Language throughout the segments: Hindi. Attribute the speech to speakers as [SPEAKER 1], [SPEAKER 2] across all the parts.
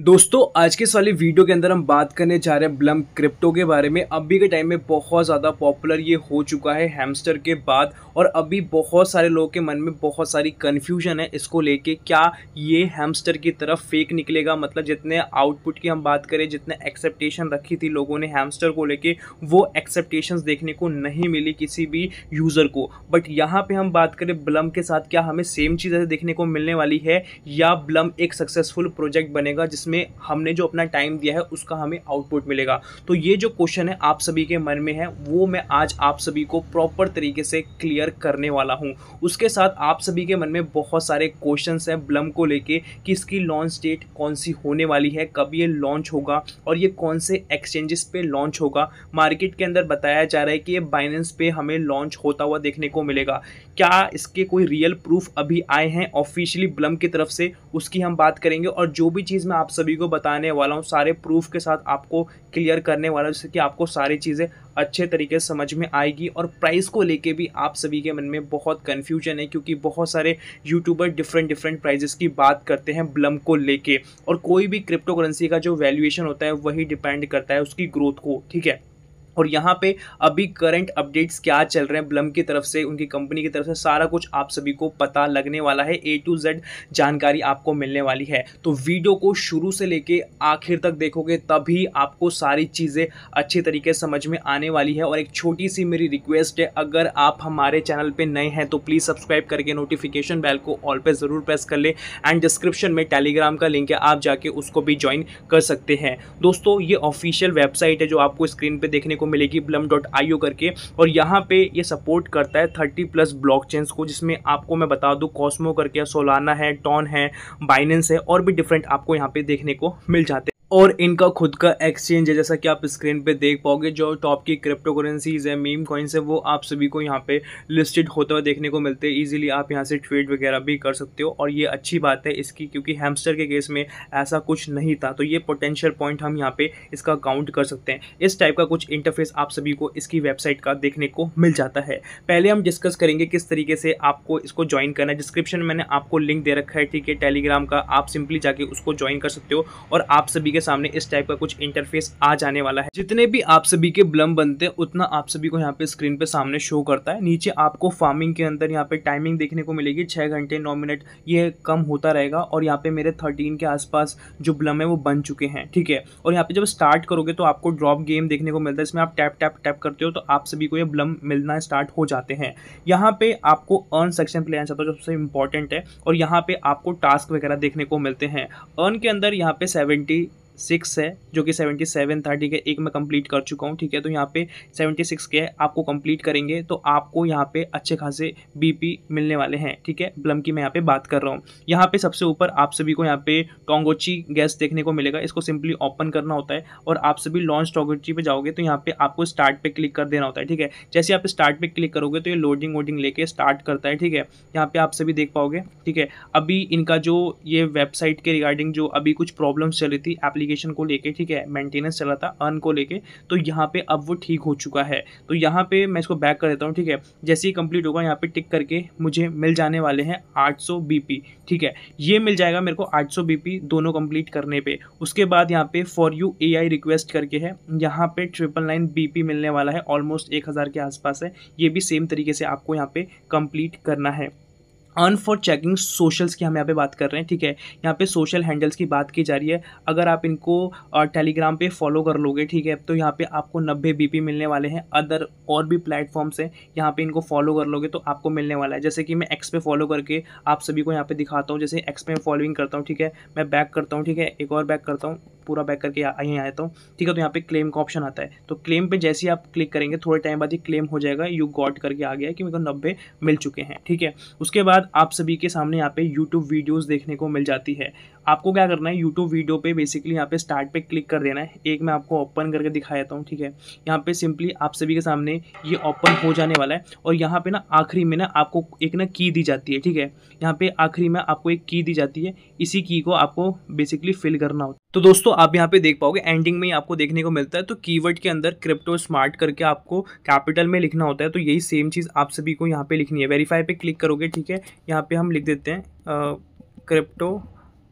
[SPEAKER 1] दोस्तों आज के इस वाली वीडियो के अंदर हम बात करने जा रहे हैं ब्लम क्रिप्टो के बारे में अभी के टाइम में बहुत ज़्यादा पॉपुलर ये हो चुका है हैमस्टर के बाद और अभी बहुत सारे लोगों के मन में बहुत सारी कन्फ्यूजन है इसको लेके क्या ये हैमस्टर की तरफ फेक निकलेगा मतलब जितने आउटपुट की हम बात करें जितने एक्सेप्टेशन रखी थी लोगों ने हेमस्टर को लेकर वो एक्सेप्टेशन देखने को नहीं मिली किसी भी यूज़र को बट यहाँ पर हम बात करें ब्लम के साथ क्या हमें सेम चीज़ देखने को मिलने वाली है या ब्लम एक सक्सेसफुल प्रोजेक्ट बनेगा जिस जिसमें हमने जो अपना टाइम दिया है उसका हमें आउटपुट मिलेगा तो ये जो क्वेश्चन है आप सभी के मन में है वो मैं आज आप सभी को प्रॉपर तरीके से क्लियर करने वाला हूँ उसके साथ आप सभी के मन में बहुत सारे क्वेश्चन हैं ब्लम को लेके कि इसकी लॉन्च डेट कौन सी होने वाली है कब ये लॉन्च होगा और ये कौन से एक्सचेंजेस पे लॉन्च होगा मार्केट के अंदर बताया जा रहा है कि ये बाइनेंस पे हमें लॉन्च होता हुआ देखने को मिलेगा क्या इसके कोई रियल प्रूफ अभी आए हैं ऑफिशियली ब्लम की तरफ से उसकी हम बात करेंगे और जो भी चीज़ मैं आप सभी को बताने वाला हूँ सारे प्रूफ के साथ आपको क्लियर करने वाला हूँ जिससे कि आपको सारी चीज़ें अच्छे तरीके से समझ में आएगी और प्राइस को लेके भी आप सभी के मन में बहुत कन्फ्यूजन है क्योंकि बहुत सारे यूट्यूबर डिफरेंट डिफरेंट प्राइजेस की बात करते हैं ब्लम को लेके और कोई भी क्रिप्टो करेंसी का जो वैल्यूएशन होता है वही डिपेंड करता है उसकी ग्रोथ को ठीक है और यहाँ पे अभी करंट अपडेट्स क्या चल रहे हैं ब्लम की तरफ से उनकी कंपनी की तरफ से सारा कुछ आप सभी को पता लगने वाला है ए टू जेड जानकारी आपको मिलने वाली है तो वीडियो को शुरू से लेके आखिर तक देखोगे तभी आपको सारी चीज़ें अच्छे तरीके से समझ में आने वाली है और एक छोटी सी मेरी रिक्वेस्ट है अगर आप हमारे चैनल पर नए हैं तो प्लीज़ सब्सक्राइब करके नोटिफिकेशन बैल को ऑल पर ज़रूर प्रेस कर लें एंड डिस्क्रिप्शन में टेलीग्राम का लिंक है आप जाके उसको भी ज्वाइन कर सकते हैं दोस्तों ये ऑफिशियल वेबसाइट है जो आपको स्क्रीन पर देखने को मिलेगी प्लम डॉट आई करके और यहाँ पे ये सपोर्ट करता है थर्टी प्लस ब्लॉक को जिसमें आपको मैं बता दूँ कॉस्मो करके सोलाना है टॉन है बाइनेंस है और भी डिफरेंट आपको यहाँ पे देखने को मिल जाते हैं और इनका खुद का एक्सचेंज है जैसा कि आप स्क्रीन पे देख पाओगे जो टॉप की क्रिप्टो करेंसीज है मीम कॉइन्स है वो आप सभी को यहाँ पे लिस्टेड होता हुआ देखने को मिलते हैं इजीली आप यहाँ से ट्रेड वगैरह भी कर सकते हो और ये अच्छी बात है इसकी क्योंकि हैमस्टर के केस में ऐसा कुछ नहीं था तो ये पोटेंशियल पॉइंट हम यहाँ पर इसका काउंट कर सकते हैं इस टाइप का कुछ इंटरफेस आप सभी को इसकी वेबसाइट का देखने को मिल जाता है पहले हम डिस्कस करेंगे किस तरीके से आपको इसको ज्वाइन करना है डिस्क्रिप्शन मैंने आपको लिंक दे रखा है ठीक है टेलीग्राम का आप सिंपली जाके उसको ज्वाइन कर सकते हो और आप सभी के सामने इस टाइप का कुछ इंटरफेस आ जाने वाला है जितने भी आप सभी के ब्लम बनते हैं उतना आप सभी को यहाँ पे स्क्रीन पे सामने शो करता है नीचे आपको फार्मिंग के अंदर यहाँ पे टाइमिंग देखने को मिलेगी छः घंटे नौ मिनट ये कम होता रहेगा और यहाँ पे मेरे थर्टीन के आसपास जो ब्लम है वो बन चुके हैं ठीक है और यहाँ पे जब स्टार्ट करोगे तो आपको ड्रॉप गेम देखने को मिलता है इसमें आप टैप टैप टैप करते हो तो आप सभी को ये ब्लम मिलना स्टार्ट हो जाते हैं यहाँ पे आपको अर्न सेक्शन पे लेना चाहता हूँ सबसे इंपॉर्टेंट है और यहाँ पे आपको टास्क वगैरह देखने को मिलते हैं अर्न के अंदर यहाँ पे सेवेंटी सिक्स है जो कि सेवेंटी सेवन था ठीक है एक मैं कंप्लीट कर चुका हूँ ठीक है तो यहाँ पे सेवेंटी सिक्स के आपको कंप्लीट करेंगे तो आपको यहाँ पे अच्छे खासे बीपी मिलने वाले हैं ठीक है ब्लम की मैं यहाँ पे बात कर रहा हूँ यहाँ पे सबसे ऊपर आप सभी को यहाँ पे टोंगोची गैस देखने को मिलेगा इसको सिंपली ओपन करना होता है और आप सभी लॉन्च टोंगोची पर जाओगे तो यहाँ पे आपको स्टार्ट पे क्लिक कर देना होता है ठीक है जैसे आप स्टार्ट पे क्लिक करोगे तो ये लोडिंग वोडिंग लेके स्टार्ट करता है ठीक है यहाँ पे आप सभी देख पाओगे ठीक है अभी इनका जो ये वेबसाइट के रिगार्डिंग जो अभी कुछ प्रॉब्लम्स चल रही थी आप एप्लीकेशन को लेके ठीक है मेंटेनेंस चला था अर्न को लेके तो यहाँ पे अब वो ठीक हो चुका है तो यहाँ पे मैं इसको बैक कर देता हूँ ठीक है जैसे ही कंप्लीट होगा यहाँ पे टिक करके मुझे मिल जाने वाले हैं 800 बीपी ठीक है ये मिल जाएगा मेरे को 800 बीपी दोनों कंप्लीट करने पे उसके बाद यहाँ पे फॉर यू ए रिक्वेस्ट करके है यहाँ पे ट्रिपल नाइन मिलने वाला है ऑलमोस्ट एक हज़ार के आसपास है ये भी सेम तरीके से आपको यहाँ पे कंप्लीट करना है अर्न फॉर चेकिंग सोशल्स की हम यहाँ पे बात कर रहे हैं ठीक है यहाँ पे सोशल हैंडल्स की बात की जा रही है अगर आप इनको टेलीग्राम पे फॉलो कर लोगे ठीक है तो यहाँ पे आपको नब्बे बी मिलने वाले हैं अदर और भी प्लेटफॉर्म्स हैं यहाँ पे इनको फॉलो कर लोगे तो आपको मिलने वाला है जैसे कि मैं एक्स पे फॉलो करके आप सभी को यहाँ पे दिखाता हूँ जैसे एक्स पे मैं फॉलोइंग करता हूँ ठीक है मैं बैक करता हूँ ठीक है एक और बैक करता हूँ पूरा बैक करके यहीं आता हूँ ठीक है तो यहाँ पे क्लेम का ऑप्शन आता है तो क्लेम पे जैसे ही आप क्लिक करेंगे थोड़े टाइम बाद ही क्लेम हो जाएगा यू गॉट करके आ गया कि मेरे को नब्बे मिल चुके हैं ठीक है उसके बाद बाद आप सभी के सामने यहाँ पे यूट्यूब वीडियोस देखने को मिल जाती है आपको क्या करना है यूट्यूब वीडियो पे बेसिकली यहाँ पे स्टार्ट पे क्लिक कर देना है एक मैं आपको ओपन करके दिखा देता हूँ ठीक है यहाँ पे सिंपली आप सभी के सामने ये ओपन हो जाने वाला है और यहाँ पे ना आखिरी में ना आपको एक ना की दी जाती है ठीक है यहाँ पे आखिरी में आपको एक की दी जाती है इसी की को आपको बेसिकली फिल करना होता है तो दोस्तों आप यहाँ पे देख पाओगे एंडिंग में ही आपको देखने को मिलता है तो कीवर्ड के अंदर क्रिप्टो स्मार्ट करके आपको कैपिटल में लिखना होता है तो यही सेम चीज़ आप सभी को यहाँ पे लिखनी है वेरीफाई पे क्लिक करोगे ठीक है यहाँ पे हम लिख देते हैं क्रिप्टो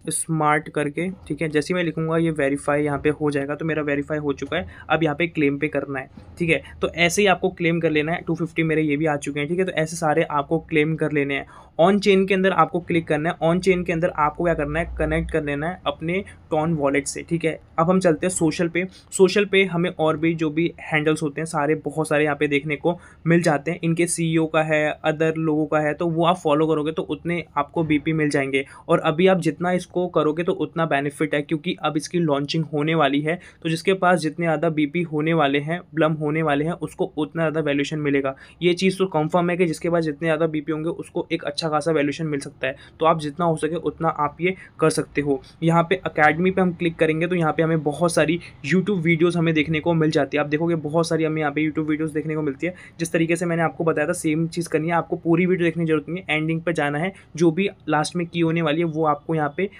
[SPEAKER 1] स्मार्ट करके ठीक है जैसे मैं लिखूंगा ये वेरीफाई यहाँ पे हो जाएगा तो मेरा वेरीफाई हो चुका है अब यहाँ पे क्लेम पे करना है ठीक है तो ऐसे ही आपको क्लेम कर लेना है 250 मेरे ये भी आ चुके हैं ठीक है तो ऐसे सारे आपको क्लेम कर लेने हैं ऑन चेन के अंदर आपको क्लिक करना है ऑन चेन के अंदर आपको क्या करना है कनेक्ट कर लेना है अपने टॉन वॉलेट से ठीक है अब हम चलते हैं सोशल पे सोशल पे हमें और भी जो भी हैंडल्स होते हैं सारे बहुत सारे यहाँ पे देखने को मिल जाते हैं इनके सी e का है अदर लोगों का है तो वो आप फॉलो करोगे तो उतने आपको बी मिल जाएंगे और अभी आप जितना इसको करोगे तो उतना बेनिफिट है क्योंकि अब इसकी लॉन्चिंग होने वाली है तो जिसके पास जितने ज़्यादा बी होने वाले हैं ब्लम होने वाले हैं उसको उतना ज़्यादा वैल्यूशन मिलेगा ये चीज़ तो कंफर्म है कि जिसके पास जितने ज़्यादा बी होंगे उसको एक अच्छा अच्छा खासा वैल्यूशन मिल सकता है तो आप जितना हो सके उतना आप ये कर सकते हो यहाँ पे अकेडमी पे हम क्लिक करेंगे तो यहाँ पे हमें बहुत सारी यूट्यूब वीडियोज़ हमें देखने को मिल जाती है आप देखोगे बहुत सारी हमें यहाँ पे यूट्यूब वीडियोज़ देखने को मिलती है जिस तरीके से मैंने आपको बताया था सेम चीज़ करनी है आपको पूरी वीडियो देखने की जरूरत नहीं है एंडिंग पर जाना है जो भी लास्ट में की होने वाली है वो आपको यहाँ पे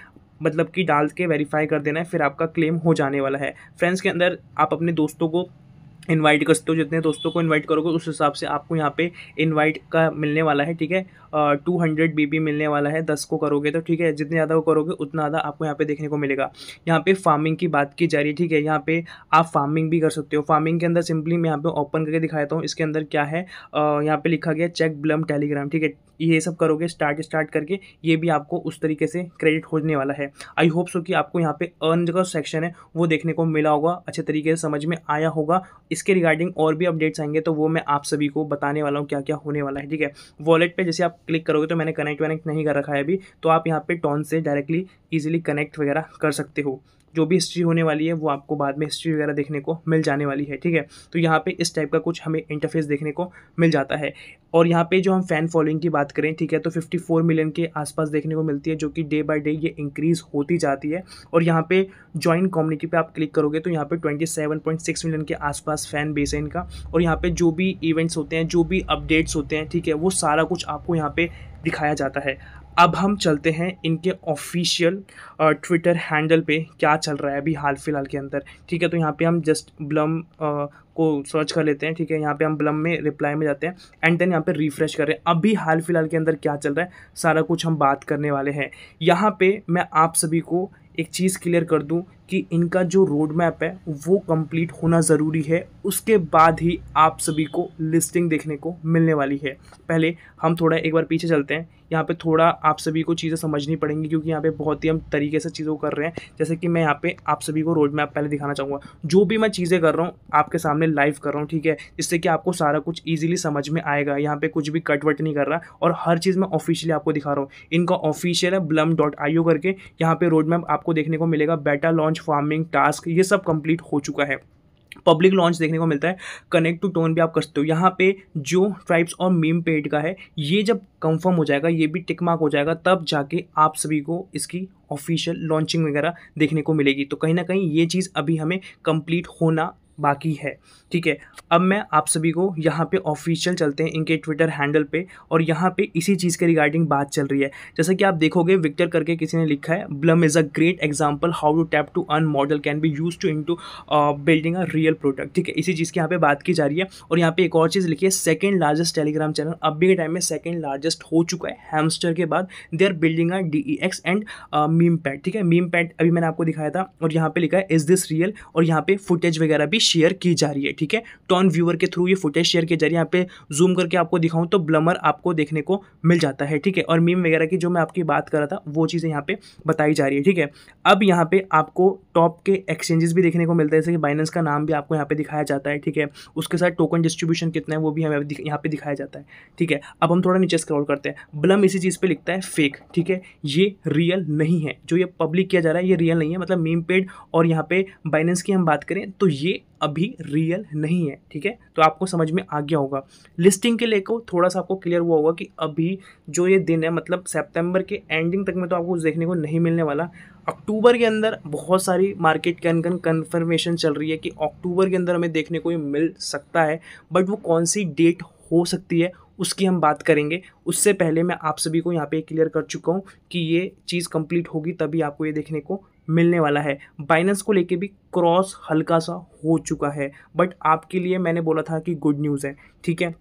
[SPEAKER 1] मतलब कि डाल के वेरीफाई कर देना है फिर आपका क्लेम हो जाने वाला है फ्रेंड्स के अंदर आप अपने दोस्तों को इनवाइट करते हो जितने दोस्तों को इनवाइट करोगे उस हिसाब से आपको यहाँ पे इनवाइट का मिलने वाला है ठीक है टू हंड्रेड बी मिलने वाला है दस को करोगे तो ठीक है जितने ज़्यादा को करोगे उतना ज़्यादा आपको यहाँ पे देखने को मिलेगा यहाँ पे फार्मिंग की बात की जा रही है ठीक है यहाँ पे आप फार्मिंग भी कर सकते हो फार्मिंग के अंदर सिंपली मैं यहाँ पे ओपन करके दिखाता हूँ इसके अंदर क्या है यहाँ पे लिखा गया चेक ब्लम टेलीग्राम ठीक है ये सब करोगे स्टार्ट स्टार्ट करके ये भी आपको उस तरीके से क्रेडिट होने वाला है आई होप सो कि आपको यहाँ पे अर्न का सेक्शन है वो देखने को मिला होगा अच्छे तरीके से समझ में आया होगा इसके रिगार्डिंग और भी अपडेट्स आएंगे तो वो मैं आप सभी को बताने वाला हूँ क्या क्या होने वाला है ठीक है वॉलेट पर जैसे आप क्लिक करोगे तो मैंने कनेक्ट वनेक्ट नहीं कर रखा है अभी तो आप यहाँ पर टॉन से डायरेक्टली ईजिली कनेक्ट वगैरह कर सकते हो जो भी हिस्ट्री होने वाली है वो आपको बाद में हिस्ट्री वगैरह देखने को मिल जाने वाली है ठीक है तो यहाँ पे इस टाइप का कुछ हमें इंटरफेस देखने को मिल जाता है और यहाँ पे जो हम फैन फॉलोइंग की बात करें ठीक है तो 54 मिलियन के आसपास देखने को मिलती है जो कि डे बाय डे ये इंक्रीज़ होती जाती है और यहाँ पे ज्वाइन कम्युनिटी पे आप क्लिक करोगे तो यहाँ पे 27.6 मिलियन के आसपास फैन बेस है इनका और यहाँ पे जो भी इवेंट्स होते हैं जो भी अपडेट्स होते हैं ठीक है वो सारा कुछ आपको यहाँ पर दिखाया जाता है अब हम चलते हैं इनके ऑफिशियल ट्विटर हैंडल पे क्या चल रहा है अभी हाल फिलहाल के अंदर ठीक है तो यहाँ पे हम जस्ट ब्लम को सर्च कर लेते हैं ठीक है यहाँ पे हम ब्लम में रिप्लाई में जाते हैं एंड देन यहाँ पे रिफ्रेश कर रहे हैं अभी हाल फिलहाल के अंदर क्या चल रहा है सारा कुछ हम बात करने वाले हैं यहाँ पे मैं आप सभी को एक चीज़ क्लियर कर दूँ कि इनका जो रोड मैप है वो कंप्लीट होना ज़रूरी है उसके बाद ही आप सभी को लिस्टिंग देखने को मिलने वाली है पहले हम थोड़ा एक बार पीछे चलते हैं यहाँ पे थोड़ा आप सभी को चीज़ें समझनी पड़ेंगी क्योंकि यहाँ पे बहुत ही हम तरीके से चीज़ों कर रहे हैं जैसे कि मैं यहाँ पे आप सभी को रोड मैप पहले दिखाना चाहूँगा जो भी मैं चीज़ें कर रहा हूँ आपके सामने लाइव कर रहा हूँ ठीक है जिससे कि आपको सारा कुछ ईजिली समझ में आएगा यहाँ पर कुछ भी कट वट नहीं कर रहा और हर चीज़ मैं ऑफिशियली आपको दिखा रहा हूँ इनका ऑफिशियल है ब्लम करके यहाँ पर रोड मैप आपको देखने को मिलेगा बेटा लॉन्च फार्मिंग टास्क ये सब कंप्लीट हो चुका है पब्लिक लॉन्च देखने को मिलता है कनेक्ट टू टोन भी आप कर सकते हो यहाँ पे जो ट्राइब्स और मीम पेड का है ये जब कंफर्म हो जाएगा ये भी टिक मार्क हो जाएगा तब जाके आप सभी को इसकी ऑफिशियल लॉन्चिंग वगैरह देखने को मिलेगी तो कहीं ना कहीं ये चीज़ अभी हमें कंप्लीट होना बाकी है ठीक है अब मैं आप सभी को यहाँ पे ऑफिशियल चलते हैं इनके ट्विटर हैंडल पे और यहाँ पे इसी चीज़ के रिगार्डिंग बात चल रही है जैसे कि आप देखोगे विक्टर करके किसी ने लिखा है Blum is a great example how to tap to earn model can be use to into building a real product ठीक है इसी चीज़ की यहाँ पर बात की जा रही है और यहाँ पर एक और चीज़ लिखी है सेकेंड लार्जेस्ट टेलीग्राम चैनल अब के टाइम में सेकेंड लार्जेस्ट हो चुका है हेमस्टर के बाद they are building a D X and meme pad ठीक है मीम पैड अभी मैंने आपको दिखाया था और यहाँ पर लिखा है इज़ दिस रियल और यहाँ पर फुटेज वगैरह भी शेयर की जा रही है ठीक है टॉन तो व्यूअर के थ्रू ये फुटेज शेयर की जा रही है यहाँ पे जूम करके आपको दिखाऊँ तो ब्लमर आपको देखने को मिल जाता है ठीक है और मीम वगैरह की जो मैं आपकी बात कर रहा था वो चीज़ें यहाँ पे बताई जा रही है ठीक है अब यहाँ पे आपको टॉप के एक्सचेंजेस भी देखने को मिलते हैं जैसे कि बाइनेंस का नाम भी आपको यहाँ पे दिखाया जाता है ठीक है उसके साथ टोकन डिस्ट्रीब्यूशन कितना है वो भी हमें यहाँ पे दिखाया जाता है ठीक है अब हम थोड़ा नीचे स्क्रॉल करते हैं ब्लम इसी चीज़ पर लिखता है फेक ठीक है ये रियल नहीं है जो ये पब्लिक किया जा रहा है ये रियल नहीं है मतलब मीम पेड और यहाँ पे बाइनेंस की हम बात करें तो ये अभी रियल नहीं है ठीक है तो आपको समझ में आ गया होगा लिस्टिंग के लेकर थोड़ा सा आपको क्लियर हुआ होगा कि अभी जो ये दिन है मतलब सेप्टेम्बर के एंडिंग तक में तो आपको देखने को नहीं मिलने वाला अक्टूबर के अंदर बहुत सारी मार्केट के अंदर कन्फर्मेशन चल रही है कि अक्टूबर के अंदर हमें देखने को ये मिल सकता है बट वो कौन सी डेट हो सकती है उसकी हम बात करेंगे उससे पहले मैं आप सभी को यहाँ पे क्लियर कर चुका हूँ कि ये चीज़ कंप्लीट होगी तभी आपको ये देखने को मिलने वाला है बाइनेंस को लेके भी क्रॉस हल्का सा हो चुका है बट आपके लिए मैंने बोला था कि गुड न्यूज़ है ठीक है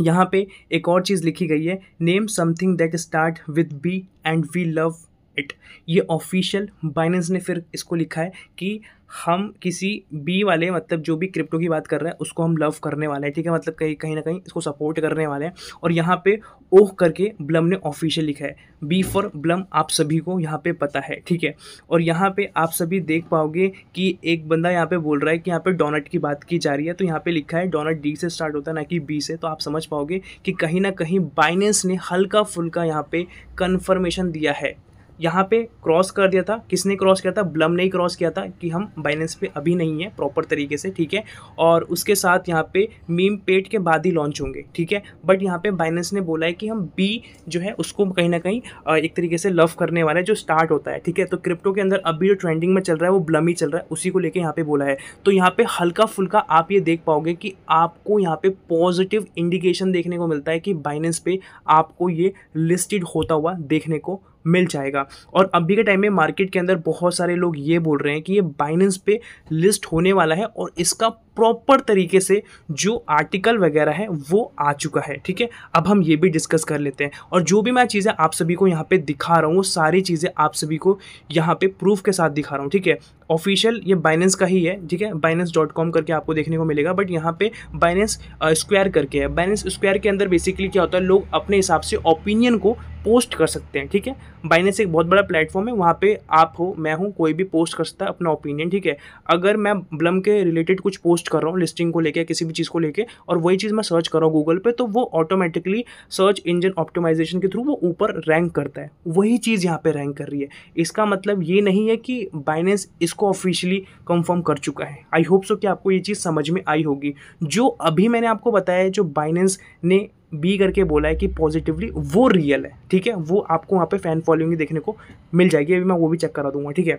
[SPEAKER 1] यहाँ पे एक और चीज़ लिखी गई है name something that start with B and we love it ये ऑफिशियल बाइनेंस ने फिर इसको लिखा है कि हम किसी बी वाले मतलब जो भी क्रिप्टो की बात कर रहे हैं उसको हम लव करने वाले हैं ठीक है मतलब कहीं कहीं ना कहीं इसको सपोर्ट करने वाले हैं और यहाँ पे ओह करके ब्लम ने ऑफिशियल लिखा है बी फॉर ब्लम आप सभी को यहाँ पे पता है ठीक है और यहाँ पे आप सभी देख पाओगे कि एक बंदा यहाँ पे बोल रहा है कि यहाँ पे डोनट की बात की जा रही है तो यहाँ पे लिखा है डोनट डी से स्टार्ट होता है ना कि बी से तो आप समझ पाओगे कि कहीं ना कहीं बाइनेंस ने हल्का फुल्का यहाँ पे कन्फर्मेशन दिया है यहाँ पे क्रॉस कर दिया था किसने क्रॉस किया था ब्लम ने ही क्रॉस किया था कि हम बाइनेंस पे अभी नहीं है प्रॉपर तरीके से ठीक है और उसके साथ यहाँ पे मीम पेट के बाद ही लॉन्च होंगे ठीक है बट यहाँ पे बाइनेंस ने बोला है कि हम बी जो है उसको कहीं ना कहीं एक तरीके से लव करने वाला है जो स्टार्ट होता है ठीक है तो क्रिप्टो के अंदर अभी जो ट्रेंडिंग में चल रहा है वो ब्लम ही चल रहा है उसी को लेकर यहाँ पर बोला है तो यहाँ पर हल्का फुल्का आप ये देख पाओगे कि आपको यहाँ पे पॉजिटिव इंडिकेशन देखने को मिलता है कि बाइनेंस पे आपको ये लिस्टेड होता हुआ देखने को मिल जाएगा और अभी के टाइम में मार्केट के अंदर बहुत सारे लोग ये बोल रहे हैं कि ये बाइनेंस पे लिस्ट होने वाला है और इसका प्रॉपर तरीके से जो आर्टिकल वगैरह है वो आ चुका है ठीक है अब हम ये भी डिस्कस कर लेते हैं और जो भी मैं चीज़ें आप सभी को यहाँ पे दिखा रहा हूँ वो सारी चीज़ें आप सभी को यहाँ पे प्रूफ के साथ दिखा रहा हूँ ठीक है ऑफिशियल ये बाइनेंस का ही है ठीक है बाइनेंस डॉट कॉम करके आपको देखने को मिलेगा बट यहाँ पे बाइनेंस स्क्वायर करके है बाइनेंस स्क्वायर के अंदर बेसिकली क्या होता है लोग अपने हिसाब से ओपिनियन को पोस्ट कर सकते हैं ठीक है बाइनेंस एक बहुत बड़ा प्लेटफॉर्म है वहाँ पे आप हो मैं हूँ कोई भी पोस्ट कर सकता है अपना ओपिनियन ठीक है अगर मैं ब्लम के रिलेटेड कुछ पोस्ट कर रहा हूँ लिस्टिंग को लेकर किसी भी चीज़ को लेकर और वही चीज़ मैं सर्च कर रहा हूँ गूगल पर तो वो ऑटोमेटिकली सर्च इंजन ऑप्टिमाइजेशन के थ्रू वो ऊपर रैंक करता है वही चीज़ यहाँ पर रैंक कर रही है इसका मतलब ये नहीं है कि बाइनेंस इसको ऑफिशियली कंफर्म कर चुका है आई होप सो कि आपको ये चीज़ समझ में आई होगी जो अभी मैंने आपको बताया है जो बाइनेंस ने बी करके बोला है कि पॉजिटिवली वो रियल है ठीक है वो आपको वहाँ पे फ़ैन फॉलोइंग देखने को मिल जाएगी अभी मैं वो भी चेक करा दूंगा ठीक है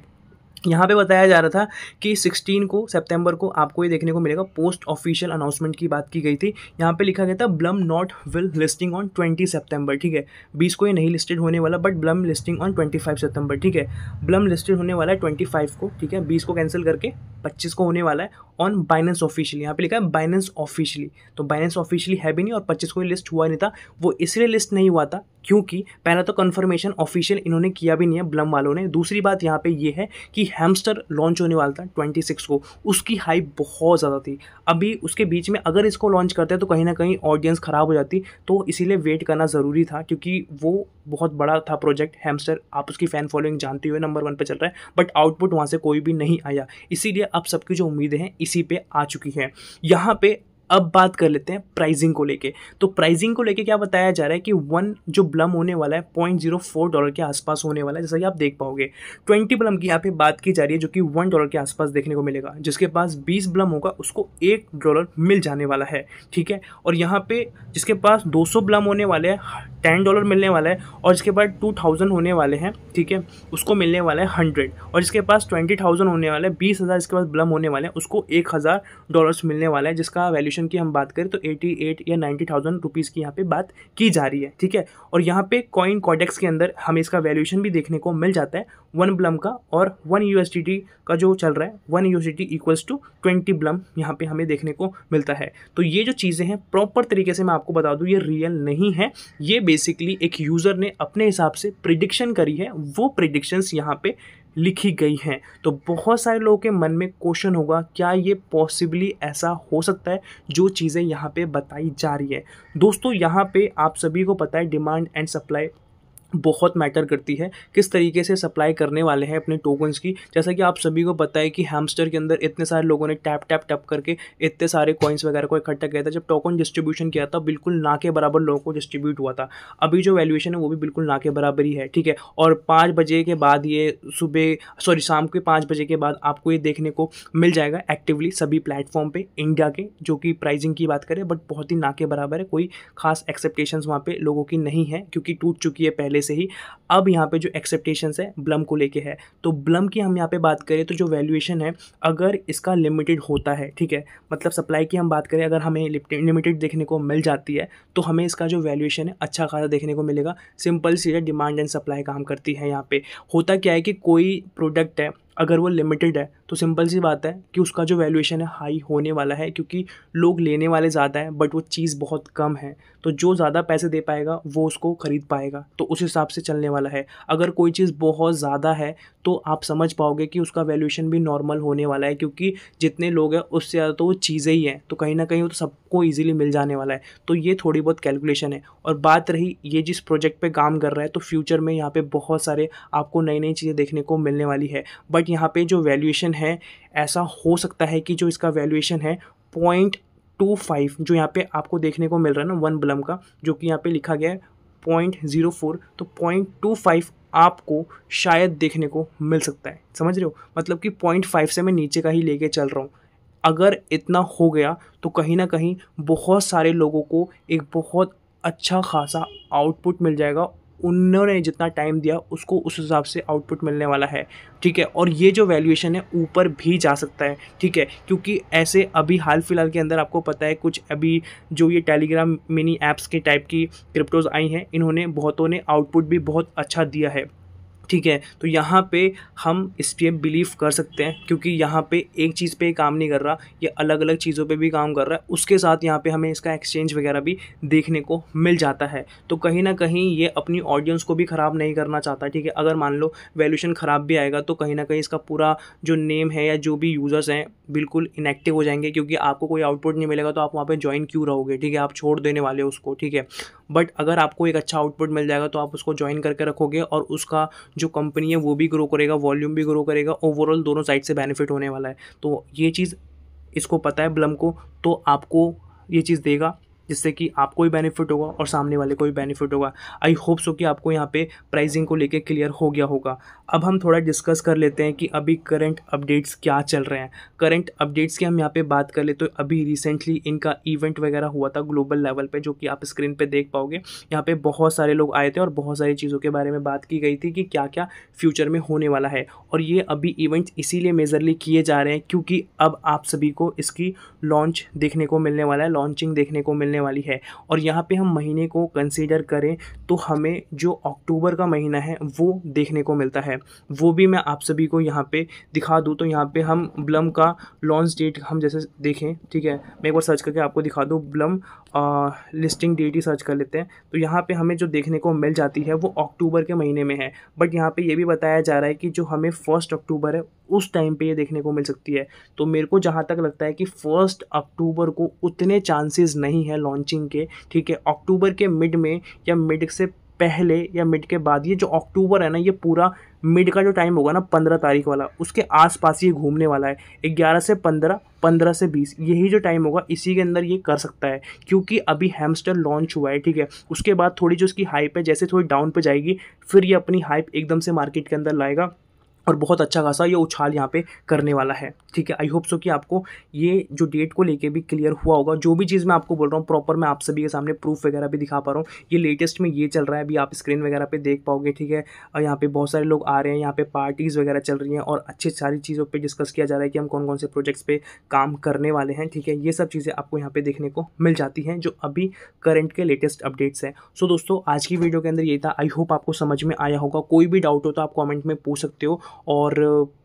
[SPEAKER 1] यहाँ पे बताया जा रहा था कि 16 को सितंबर को आपको ये देखने को मिलेगा पोस्ट ऑफिशियल अनाउंसमेंट की बात की गई थी यहाँ पे लिखा गया था Blum not will listing on 20 सितंबर ठीक है 20 को ये नहीं लिस्टेड होने वाला बट ब्लम लिस्टिंग ऑन 25 सितंबर ठीक है ब्लम लिस्टेड होने वाला है 25 को ठीक है 20 को कैंसिल करके 25 को होने वाला है ऑन बाइनेंस ऑफिशियली यहाँ पे लिखा है बाइनेंस ऑफिशियली तो बाइनेंस ऑफिशियली है भी नहीं और पच्चीस को लिस्ट हुआ नहीं था वो इसलिए लिस्ट नहीं हुआ था क्योंकि पहला तो कन्फर्मेशन ऑफिशियल इन्होंने किया भी नहीं है ब्लम वालों ने दूसरी बात यहाँ पे ये है कि हैमस्टर लॉन्च होने वाला था ट्वेंटी सिक्स को उसकी हाइप बहुत ज़्यादा थी अभी उसके बीच में अगर इसको लॉन्च करते तो कहीं ना कहीं ऑडियंस ख़राब हो जाती तो इसीलिए वेट करना ज़रूरी था क्योंकि वो बहुत बड़ा था प्रोजेक्ट हैमस्टर आप उसकी फ़ैन फॉलोइंग जानते हुए नंबर वन पर चल रहा है बट आउटपुट वहाँ से कोई भी नहीं आया इसीलिए अब सबकी जो उम्मीदें हैं इसी पर आ चुकी हैं यहाँ पर अब बात कर लेते हैं प्राइजिंग को लेके तो प्राइजिंग को लेके क्या बताया जा रहा है कि वन जो ब्लम होने वाला है पॉइंट जीरो फोर डॉलर के आसपास होने वाला है जैसा कि आप देख पाओगे ट्वेंटी ब्लम की यहाँ पे बात की जा रही है जो कि वन डॉलर के आसपास देखने को मिलेगा जिसके पास बीस ब्लम होगा उसको एक डॉलर मिल जाने वाला है ठीक है और यहाँ पे जिसके पास दो सौ ब्लम होने वाले हैं टेन डॉलर मिलने वाला है और जिसके पास टू थाउजेंड होने वाले हैं ठीक है उसको मिलने वाला है हंड्रेड और जिसके पास ट्वेंटी थाउजेंड होने वाला है बीस हज़ार इसके पास ब्लम होने वाले हैं उसको एक हज़ार डॉलर्स मिलने वाला है जिसका वैल्यूशन कंपनसेशन की हम बात करें तो एटी एट या नाइन्टी थाउजेंड रुपीज़ की यहाँ पे बात की जा रही है ठीक है और यहाँ पे कॉइन कॉडेक्स के अंदर हमें इसका वैल्यूएशन भी देखने को मिल जाता है वन ब्लम का और वन यू का जो चल रहा है one U equals to twenty Blum यहाँ पे हमें देखने को मिलता है तो ये जो चीज़ें हैं प्रॉपर तरीके से मैं आपको बता दूँ ये रियल नहीं है ये बेसिकली एक यूज़र ने अपने हिसाब से प्रिडिक्शन करी है वो प्रिडिक्शंस यहाँ पे लिखी गई हैं तो बहुत सारे लोगों के मन में क्वेश्चन होगा क्या ये पॉसिबली ऐसा हो सकता है जो चीज़ें यहाँ पे बताई जा रही है दोस्तों यहाँ पे आप सभी को पता है डिमांड एंड सप्लाई बहुत मैटर करती है किस तरीके से सप्लाई करने वाले हैं अपने टोकन्स की जैसा कि आप सभी को पता है कि हैमस्टर के अंदर इतने सारे लोगों ने टैप टैप टैप करके इतने सारे कॉइन्स वगैरह को इकट्ठा किया था जब टोकन डिस्ट्रीब्यूशन किया था बिल्कुल ना के बराबर लोगों को डिस्ट्रीब्यूट हुआ था अभी जो वैल्यूएशन है वो भी बिल्कुल ना के बराबर ही है ठीक है और पाँच बजे के बाद ये सुबह सॉरी शाम के पाँच बजे के बाद आपको ये देखने को मिल जाएगा एक्टिवली सभी प्लेटफॉर्म पर इंडिया के जो कि प्राइजिंग की बात करें बट बहुत ही ना के बराबर है कोई खास एक्सेप्टेशन वहाँ पर लोगों की नहीं है क्योंकि टूट चुकी है पहले पहले से ही अब यहाँ पे जो एक्सेप्टेशंस है ब्लम को लेके है तो ब्लम की हम यहाँ पे बात करें तो जो वैल्यूएशन है अगर इसका लिमिटेड होता है ठीक है मतलब सप्लाई की हम बात करें अगर हमें लिमिटेड देखने को मिल जाती है तो हमें इसका जो वैल्यूएशन है अच्छा खासा देखने को मिलेगा सिंपल सी है डिमांड एंड सप्लाई काम करती है यहाँ पर होता क्या है कि कोई प्रोडक्ट है अगर वो लिमिटेड है तो सिंपल सी बात है कि उसका जो वैल्यूएशन है हाई होने वाला है क्योंकि लोग लेने वाले ज़्यादा हैं बट वो चीज़ बहुत कम है तो जो ज़्यादा पैसे दे पाएगा वो उसको ख़रीद पाएगा तो उस हिसाब से चलने वाला है अगर कोई चीज़ बहुत ज़्यादा है तो आप समझ पाओगे कि उसका वैल्यूशन भी नॉर्मल होने वाला है क्योंकि जितने लोग हैं उससे ज़्यादा तो वो चीज़ें ही हैं तो कहीं ना कहीं वो तो सबको ईजिली मिल जाने वाला है तो ये थोड़ी बहुत कैलकुलेशन है और बात रही ये जिस प्रोजेक्ट पर काम कर रहा है तो फ्यूचर में यहाँ पर बहुत सारे आपको नई नई चीज़ें देखने को मिलने वाली है बट यहाँ पर जो वैल्यूएशन है ऐसा हो सकता है कि जो इसका वैल्यूएशन है पॉइंट टू फाइव जो यहाँ पे आपको देखने को मिल रहा है ना वन ब्लम का जो कि यहाँ पे लिखा गया है पॉइंट ज़ीरो फोर तो पॉइंट टू फाइव आपको शायद देखने को मिल सकता है समझ रहे हो मतलब कि पॉइंट फाइव से मैं नीचे का ही लेके चल रहा हूँ अगर इतना हो गया तो कहीं ना कहीं बहुत सारे लोगों को एक बहुत अच्छा खासा आउटपुट मिल जाएगा उन्होंने जितना टाइम दिया उसको उस हिसाब से आउटपुट मिलने वाला है ठीक है और ये जो वैल्यूएशन है ऊपर भी जा सकता है ठीक है क्योंकि ऐसे अभी हाल फिलहाल के अंदर आपको पता है कुछ अभी जो ये टेलीग्राम मिनी ऐप्स के टाइप की क्रिप्टोज आई हैं इन्होंने बहुतों ने आउटपुट भी बहुत अच्छा दिया है ठीक है तो यहाँ पे हम इस पर बिलीव कर सकते हैं क्योंकि यहाँ पे एक चीज़ पे काम नहीं कर रहा ये अलग अलग चीज़ों पे भी काम कर रहा है उसके साथ यहाँ पे हमें इसका एक्सचेंज वगैरह भी देखने को मिल जाता है तो कहीं ना कहीं ये अपनी ऑडियंस को भी ख़राब नहीं करना चाहता ठीक है अगर मान लो वैल्यूशन ख़राब भी आएगा तो कहीं ना कहीं इसका पूरा जो नेम है या जो भी यूज़र्स हैं बिल्कुल इनएक्टिव हो जाएंगे क्योंकि आपको कोई आउटपुट नहीं मिलेगा तो आप वहाँ पर ज्वाइन क्यों रहोगे ठीक है आप छोड़ देने वाले हो उसको ठीक है बट अगर आपको एक अच्छा आउटपुट मिल जाएगा तो आप उसको ज्वाइन करके रखोगे और उसका जो कंपनी है वो भी ग्रो करेगा वॉल्यूम भी ग्रो करेगा ओवरऑल दोनों साइड से बेनिफिट होने वाला है तो ये चीज़ इसको पता है ब्लम को तो आपको ये चीज़ देगा जिससे कि आपको भी बेनिफिट होगा और सामने वाले को भी बेनिफिट होगा आई होप सो कि आपको यहाँ पे प्राइसिंग को लेके क्लियर हो गया होगा अब हम थोड़ा डिस्कस कर लेते हैं कि अभी करंट अपडेट्स क्या चल रहे हैं करंट अपडेट्स की हम यहाँ पे बात कर ले तो अभी रिसेंटली इनका इवेंट वगैरह हुआ था ग्लोबल लेवल पे जो कि आप स्क्रीन पे देख पाओगे यहाँ पे बहुत सारे लोग आए थे और बहुत सारी चीज़ों के बारे में बात की गई थी कि क्या क्या फ्यूचर में होने वाला है और ये अभी इवेंट्स इसीलिए मेजरली किए जा रहे हैं क्योंकि अब आप सभी को इसकी लॉन्च देखने को मिलने वाला है लॉन्चिंग देखने को मिलने वाली है और यहाँ पे हम महीने को कंसीडर करें तो हमें जो अक्टूबर का महीना है वो देखने को मिलता है वो भी मैं आप सभी को यहाँ पे दिखा दूँ तो यहाँ पे हम ब्लम का लॉन्च डेट हम जैसे देखें ठीक है मैं एक बार सर्च करके आपको दिखा दूँ ब्लम आ, लिस्टिंग डेट ही सर्च कर लेते हैं तो यहाँ पर हमें जो देखने को मिल जाती है वो अक्टूबर के महीने में है बट यहाँ पर यह भी बताया जा रहा है कि जो हमें फर्स्ट अक्टूबर है उस टाइम पे ये देखने को मिल सकती है तो मेरे को जहाँ तक लगता है कि फर्स्ट अक्टूबर को उतने चांसेस नहीं है लॉन्चिंग के ठीक है अक्टूबर के मिड में या मिड से पहले या मिड के बाद ये जो अक्टूबर है ना ये पूरा मिड का जो टाइम होगा ना पंद्रह तारीख वाला उसके आसपास ये घूमने वाला है ग्यारह से पंद्रह पंद्रह से बीस यही जो टाइम होगा इसी के अंदर ये कर सकता है क्योंकि अभी हैमस्टर लॉन्च हुआ है ठीक है उसके बाद थोड़ी जो उसकी हाइप है जैसे थोड़ी डाउन पर जाएगी फिर ये अपनी हाइप एकदम से मार्केट के अंदर लाएगा और बहुत अच्छा खासा ये उछाल यहाँ पे करने वाला है ठीक है आई होप सो कि आपको ये जो डेट को लेके भी क्लियर हुआ होगा जो भी चीज़ मैं आपको बोल रहा हूँ प्रॉपर मैं आप सभी के सामने प्रूफ वगैरह भी दिखा पा रहा हूँ ये लेटेस्ट में ये चल रहा है अभी आप स्क्रीन वगैरह पे देख पाओगे ठीक है और यहाँ पे बहुत सारे लोग आ रहे हैं यहाँ पे पार्टीज़ वगैरह चल रही हैं और अच्छी सारी चीज़ों पर डिस्कस किया जा रहा है कि हम कौन कौन से प्रोजेक्ट्स पर काम करने वाले हैं ठीक है ये सब चीज़ें आपको यहाँ पर देखने को मिल जाती हैं जो अभी करंट के लेटेस्ट अपडेट्स हैं सो दोस्तों आज की वीडियो के अंदर ये था आई होप आपको समझ में आया होगा कोई भी डाउट हो तो आप कॉमेंट में पूछ सकते हो और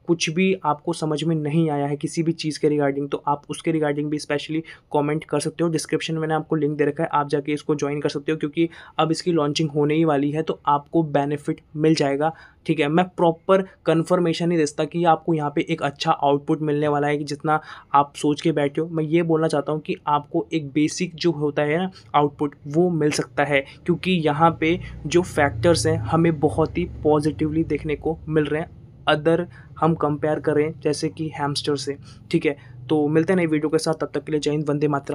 [SPEAKER 1] कुछ भी आपको समझ में नहीं आया है किसी भी चीज़ के रिगार्डिंग तो आप उसके रिगार्डिंग भी स्पेशली कमेंट कर सकते हो डिस्क्रिप्शन में मैंने आपको लिंक दे रखा है आप जाके इसको ज्वाइन कर सकते हो क्योंकि अब इसकी लॉन्चिंग होने ही वाली है तो आपको बेनिफिट मिल जाएगा ठीक है मैं प्रॉपर कन्फर्मेशन ही देता कि आपको यहाँ पर एक अच्छा आउटपुट मिलने वाला है कि जितना आप सोच के बैठे हो मैं ये बोलना चाहता हूँ कि आपको एक बेसिक जो होता है ना आउटपुट वो मिल सकता है क्योंकि यहाँ पे जो फैक्टर्स हैं हमें बहुत ही पॉजिटिवली देखने को मिल रहे हैं अदर हम कंपेयर करें जैसे कि हैमस्टर से ठीक है तो मिलते हैं नई वीडियो के साथ तब तक के लिए जय हिंद वंदे मातरम